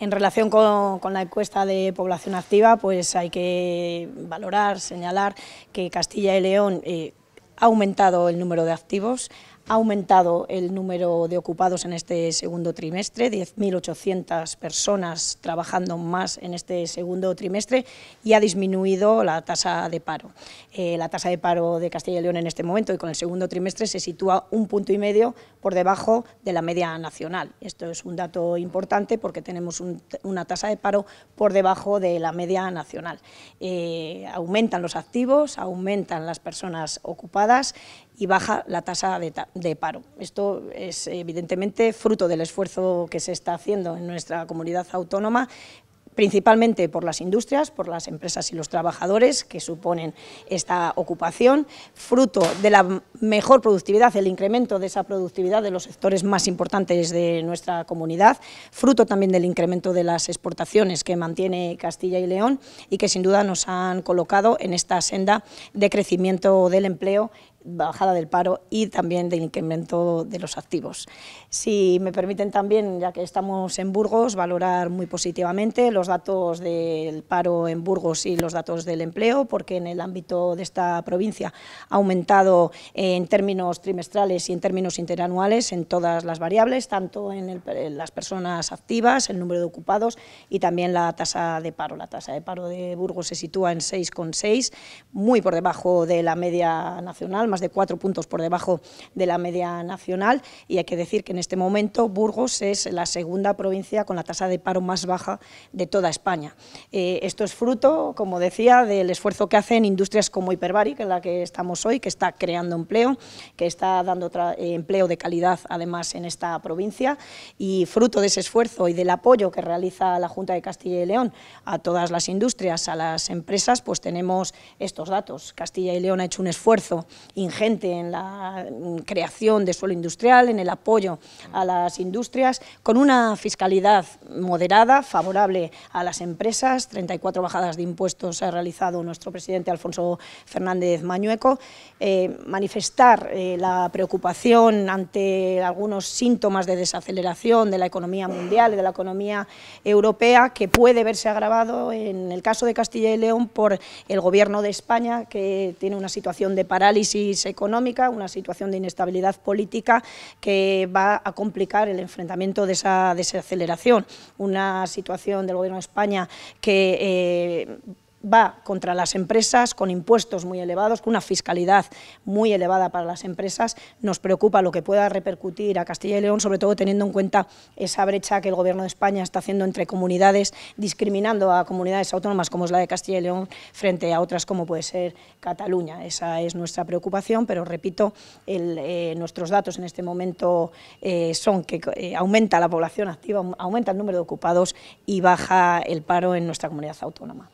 En relación con, la encuesta de población activa, pues hay que valorar, señalar que Castilla y León eh, ha aumentado el número de activos, ha aumentado el número de ocupados en este segundo trimestre, 10.800 personas trabajando más en este segundo trimestre y ha disminuido la tasa de paro. Eh, la tasa de paro de Castilla y León en este momento y con el segundo trimestre se sitúa un punto y medio por debajo de la media nacional. Esto es un dato importante porque tenemos una tasa de paro por debajo de la media nacional. Eh, aumentan los activos, aumentan las personas ocupadas y baja la tasa de, paro. Esto es evidentemente fruto del esfuerzo que se está haciendo en nuestra comunidad autónoma, principalmente por las industrias, por las empresas y los trabajadores que suponen esta ocupación, fruto de la mejor productividad, el incremento de esa productividad de los sectores más importantes de nuestra comunidad, fruto también del incremento de las exportaciones que mantiene Castilla y León y que sin duda nos han colocado en esta senda de crecimiento del empleo bajada del paro y también del incremento de los activos. Si me permiten también, ya que estamos en Burgos, valorar muy positivamente los datos del paro en Burgos y los datos del empleo, porque en el ámbito de esta provincia ha aumentado en términos trimestrales y en términos interanuales en todas las variables, tanto en, las personas activas, el número de ocupados y también la tasa de paro. La tasa de paro de Burgos se sitúa en 6,6, muy por debajo de la media nacional, más de cuatro puntos por debajo de la media nacional y hay que decir que en este momento Burgos es la segunda provincia con la tasa de paro más baja de toda España. Eh, esto es fruto, como decía, del esfuerzo que hacen industrias como ...que en la que estamos hoy, que está creando empleo, que está dando eh, empleo de calidad además en esta provincia y fruto de ese esfuerzo y del apoyo que realiza la Junta de Castilla y León a todas las industrias, a las empresas, pues tenemos estos datos. Castilla y León ha hecho un esfuerzo ingente en la creación de suelo industrial, en el apoyo a las industrias, con una fiscalidad moderada, favorable a las empresas, 34 bajadas de impuestos ha realizado nuestro presidente Alfonso Fernández Mañueco, eh, manifestar eh, la preocupación ante algunos síntomas de desaceleración de la economía mundial y de la economía europea que puede verse agravado en el caso de Castilla y León por el gobierno de España que tiene una situación de parálisis económica, una situación de inestabilidad política que va a complicar el enfrentamiento de esa desaceleración, una situación del Gobierno de España que eh, va contra las empresas con impuestos muy elevados, con una fiscalidad muy elevada para las empresas. Nos preocupa lo que pueda repercutir a Castilla y León, sobre todo teniendo en cuenta esa brecha que el Gobierno de España está haciendo entre comunidades, discriminando a comunidades autónomas como es la de Castilla y León frente a otras como puede ser Cataluña. Esa es nuestra preocupación, pero repito, eh, nuestros datos en este momento eh, son que eh, aumenta la población activa, aumenta el número de ocupados y baja el paro en nuestra comunidad autónoma.